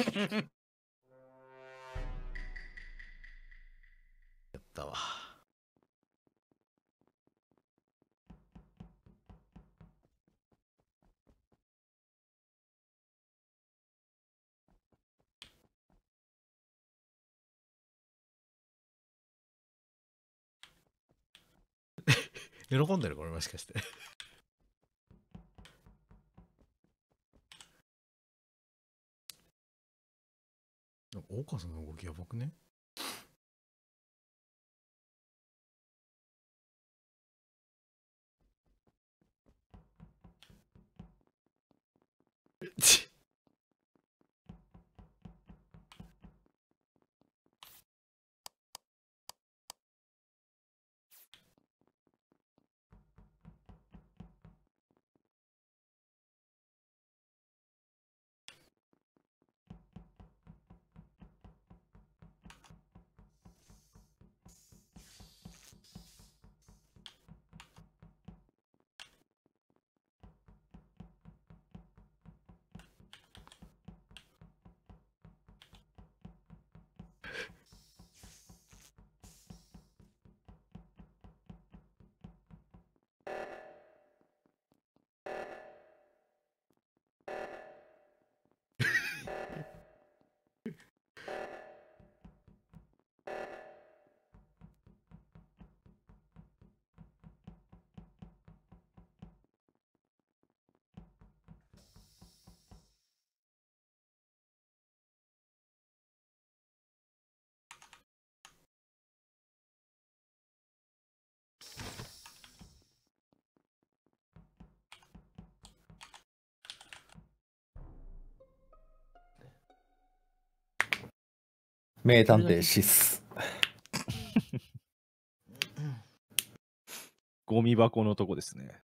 やったわ。喜んでるこれもしかして大さんの動きやばくね 名探偵シス。ゴミ箱のとこですね。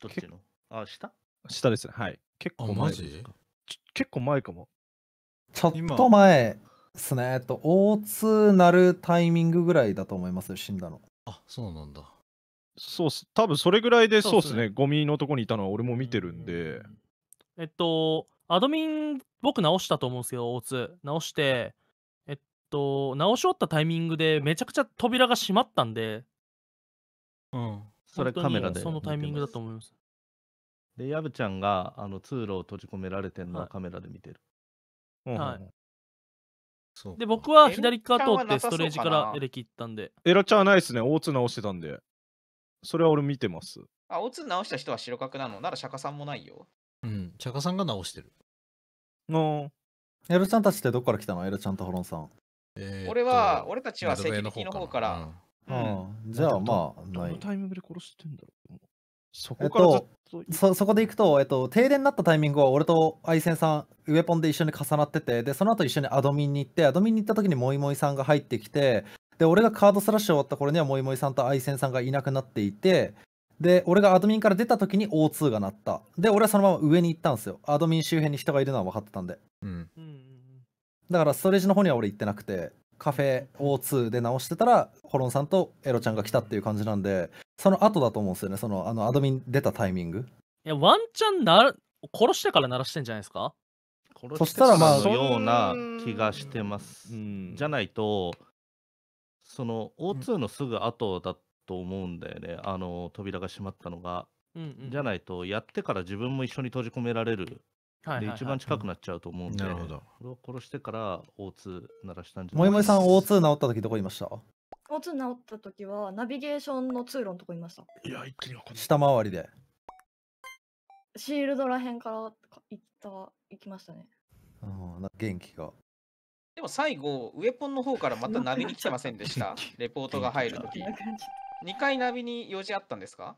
どっちのあ、下下ですね。はい。結構前ですか。結構前かも。ちょっと前ですね。えっと、O2 なるタイミングぐらいだと思います、よ死んだの。あ、そうなんだ。そうす。多分それぐらいで、そうっすね。ゴミのとこにいたのは俺も見てるんで。えっと、アドミン、僕直したと思うんですけど、大津。直して、えっと、直し終わったタイミングで、めちゃくちゃ扉が閉まったんで、うん。それカメラで。そのタイミングだと思います。で、ヤブちゃんがあの通路を閉じ込められてるのはカメラで見てる。はい。はい、そうで、僕は左側通ってストレージからエレキ行ったんで。エラちゃんはないですね。大津直してたんで。それは俺見てます。あ、大津直した人は白角なのなら釈迦さんもないよ。うん、釈迦さんが直してる。のエルちゃんたちってどっから来たのエルちゃんとホロンさん。え俺は、俺たちはセキュリティの方から。うん、じゃあまあ、ない。タイミングで殺してんだろうそこからっと、っと、そそこで行くと、えっと、停電になったタイミングは俺と愛ンさん、ウェポンで一緒に重なってて、で、その後一緒にアドミンに行って、アドミンに行った時にモイモイさんが入ってきて、で、俺がカードスラッシュ終わった頃にはモイモイさんと愛ンさんがいなくなっていて、で、俺がアドミンから出た時に O2 が鳴った。で、俺はそのまま上に行ったんですよ。アドミン周辺に人がいるのは分かってたんで。うん。だからストレージの方には俺行ってなくて、カフェ O2 で直してたら、ホロンさんとエロちゃんが来たっていう感じなんで、その後だと思うんですよね。その、あの、アドミン出たタイミング。いや、ワンチャンな殺してから鳴らしてんじゃないですかそしたらまあ、のような気がしてます。うん、じゃないと、その O2 のすぐ後だったと思うんだよねあの扉が閉まったのが、うんうん、じゃないとやってから自分も一緒に閉じ込められる、はいはいはい、で一番近くなっちゃうと思うんで、うん、なるほどれを殺してから O2 鳴らしたんじゃないもいもいさん O2 治った時どこいました ?O2 治った時はナビゲーションの通路のとこいましたいや一気に下回りでシールドらへんから行った行きましたねああ元気がでも最後、ウェポンの方からまたナビに来てませんでした。レポートが入るとき。2回ナビに用事あったんですか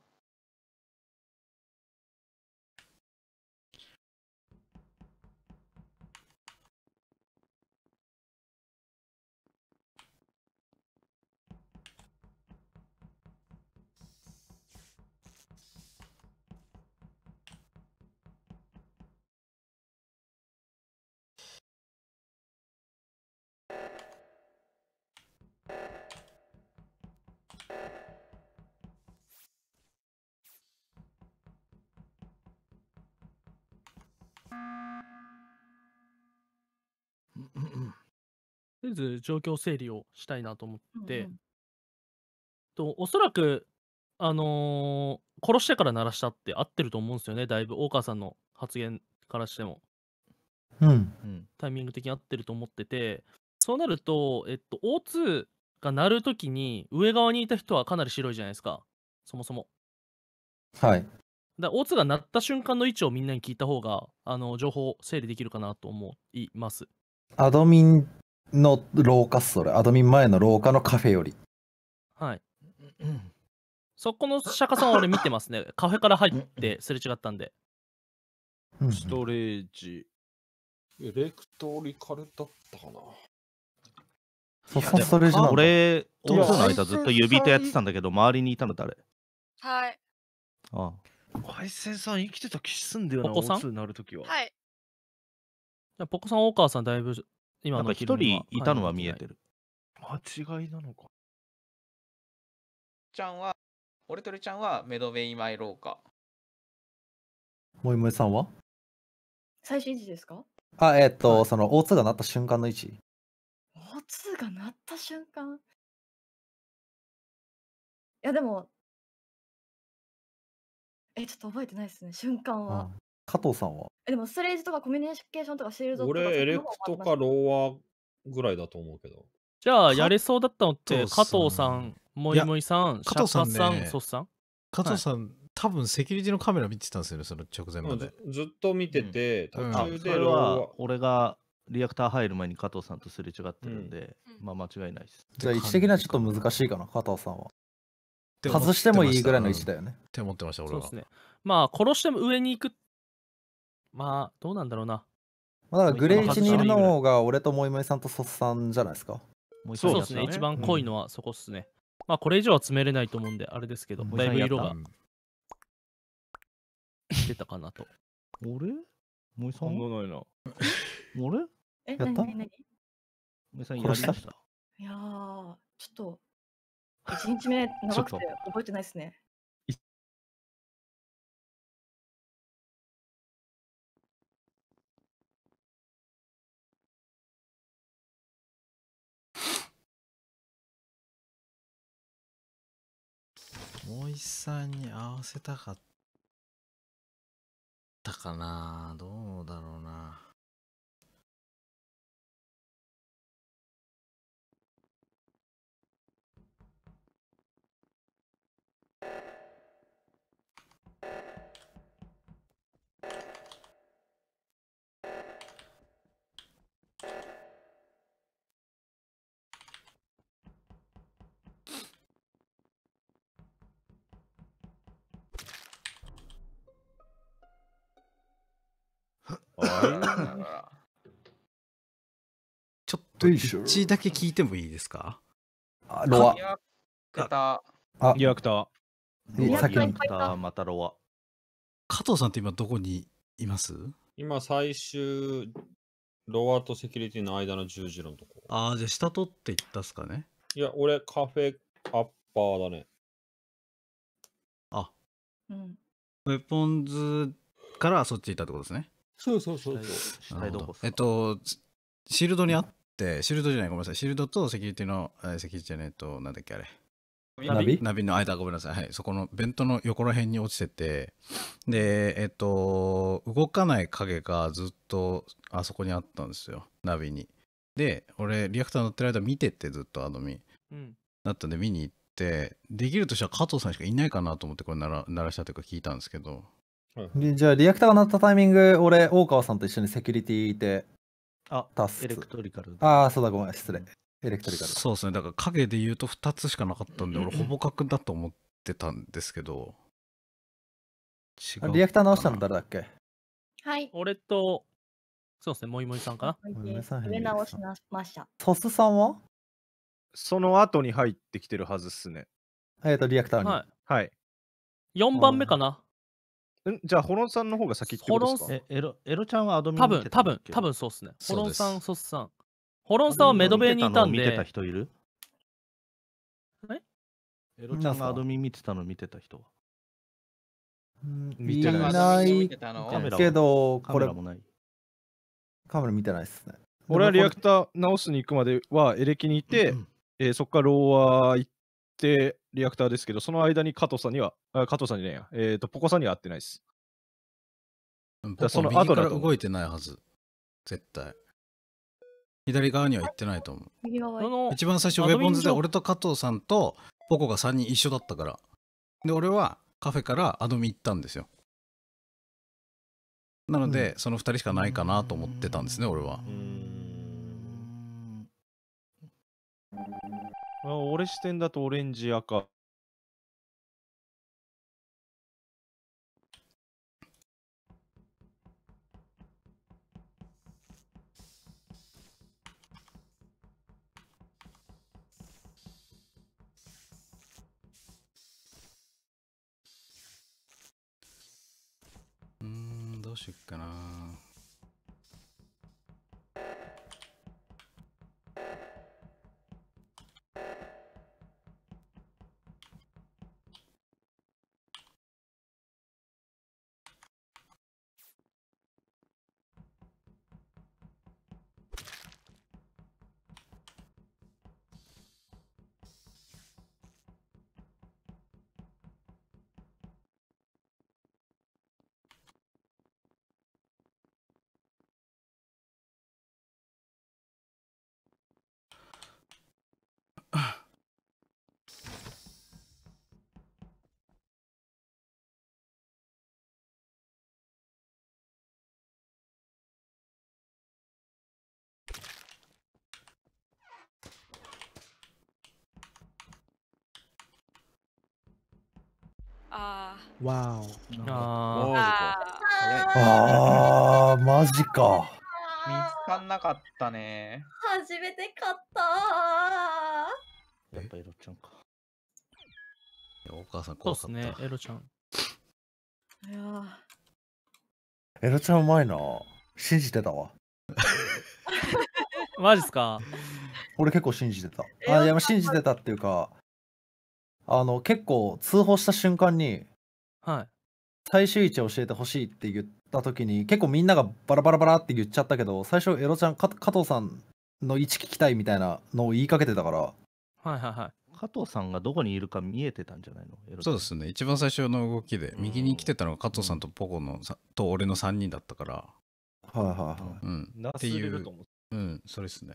とりあえず状況整理をしたいなと思って、うん、とおそらく、あのー、殺してから鳴らしたって合ってると思うんですよね、だいぶ大川さんの発言からしても。うん、タイミング的に合ってると思ってて、そうなると、えっと、O2 が鳴るときに上側にいた人はかなり白いじゃないですか、そもそも。はい。だ O2 が鳴った瞬間の位置をみんなに聞いた方があの情報整理できるかなと思います。アドミンの廊下っすそれアドミン前の廊下のカフェよりはいそこの釈迦さんは俺見てますね カフェから入ってすれ違ったんでストレージエレクトリカルだったかなそこストレージなんだ俺俺の間ずっと指とやってたんだけど周りにいたの誰はいああ海鮮さん生きてた気すんだよなポさんなるときははいポコさん大川さんだいぶ今な一人いたのは見えてる。間違いなのか。ちゃんは、俺とるちゃんはメドベイマイ廊下。もいもいさんは最新時ですかあ、えー、っと、はい、その O2 が鳴った瞬間の位置。O2 が鳴った瞬間いや、でも、え、ちょっと覚えてないですね、瞬間は。うん、加藤さんはえでもストレージとかコミュニケーションとかシールドとか俺、エレクトかローアぐらいだと思うけど。じゃあ、やれそうだったのって加藤さん、もいもいさん、加藤さん、ね、さん、ソスさん加藤さん、はい、多分セキュリティのカメラ見てたんですよね、その直前まで。ずっと見てて、うん、途中でローア、うん、俺がリアクター入る前に加藤さんとすれ違ってるんで、うん、まあ間違いないです。じゃあ位置的にはちょっと難しいかな、加藤さんは。外してもいいぐらいの位置だよね。って思ってました、俺は。そうですね。まあ、殺しても上に行くっまあ、どうなんだろうな。まあ、だグレーチにいるのが俺とモイモイさんとソっさんじゃないですか。そうですね、一番濃いのはそこっすね。うん、まあ、これ以上は詰めれないと思うんで、あれですけど、だいぶ色が出たかなと。あれもさんないな。あれえ、やっなになにもいさんやりました。いやー、ちょっと、1日目長くて覚えてないですね。大石さんに合わせたかったかなどうだろうなちょっと一だけ聞いてもいいですかロア。あ、リアクター。リアクター、またロア。加藤さんって今どこにいます今最終、ロアとセキュリティの間の十字路のとこ。ああ、じゃあ下取っていったっすかね。いや、俺カフェアッパーだね。あ。うん。ウェポンズからそっち行ったってことですね。そうそうそうそうえっとシールドにあってシールドじゃないごめんなさいシールドとセキュリティのセキュリティじゃないとなんだっけあれナビナビの間ごめんなさい、はい、そこのベントの横ら辺に落ちててでえっと動かない影がずっとあそこにあったんですよナビにで俺リアクター乗ってる間見ててずっとアドミ、うん、だったんで見に行ってできるとしたら加藤さんしかいないかなと思ってこれ鳴らしたというか聞いたんですけどじゃあリアクターが鳴ったタイミング俺大川さんと一緒にセキュリティいてあタスエレクトリカルああそうだごめん失礼エレクトリカルそうですねだから影で言うと2つしかなかったんで、俺ほぼ角だと思ってたんですけど違うリアクター直したの誰だっけはい俺とそうですねもいもいさんかなはいさん上直しましたトスさんはその後に入ってきてるはずっすねえっ、とリアクターにはい、はい、4番目かなんじゃあ、ホロンさんの方が先ってことですかホロンえエロエロちゃんはアドミン多分、多分、多分そうっすね。ホロンさん、ソスさん。ホロンさんはメドベーにいたんで。見てた人いるえエロちゃんがアドミン見てたの見てた人は見てないけど、これ。カメラ見てないっすね。俺はリアクター直すに行くまではエレキにいて、うん、えー、そこからローワー行って、リアクターですけど、その間に加藤さんには、加藤さんにねえや、えと、ポコさんには会ってないです。だその後だと右から動いてないはず。絶対。左側には行ってないと思う。そ一番最初、ウェンポンズで俺と加藤さんとポコが3人一緒だったから。で、俺はカフェからアドミ行ったんですよ。なので、その2人しかないかなと思ってたんですね、俺は。うーんあ俺視点だとオレンジ赤。うんどうしよっかな。わあわああマジか見つかんなかったね初めて買ったやっぱエロちゃんかお母さん怖かったそうっすねエロちゃんいやエロちゃんうまいな信じてたわ マジっすか俺結構信じてたあ いや信じてたっていうかあの結構通報した瞬間にはい最終位置教えてほしいって言った時に結構みんながバラバラバラって言っちゃったけど最初エロちゃんか加藤さんの位置聞きたいみたいなのを言いかけてたからはいはいはい加藤さんがどこにいるか見えてたんじゃないのそうですね一番最初の動きで右に来てたのが加藤さんとポコのと俺の3人だったからはいはいはい、うん、っていう、うん、それですね